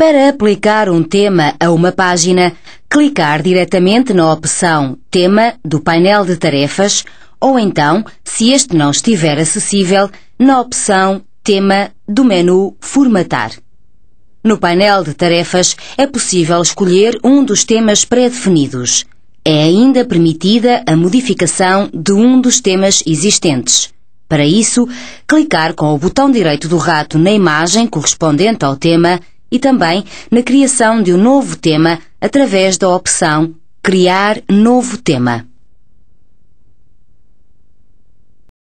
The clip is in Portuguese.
Para aplicar um tema a uma página, clicar diretamente na opção Tema do painel de tarefas ou então, se este não estiver acessível, na opção Tema do menu Formatar. No painel de tarefas é possível escolher um dos temas pré-definidos. É ainda permitida a modificação de um dos temas existentes. Para isso, clicar com o botão direito do rato na imagem correspondente ao tema e também na criação de um novo tema através da opção Criar Novo Tema.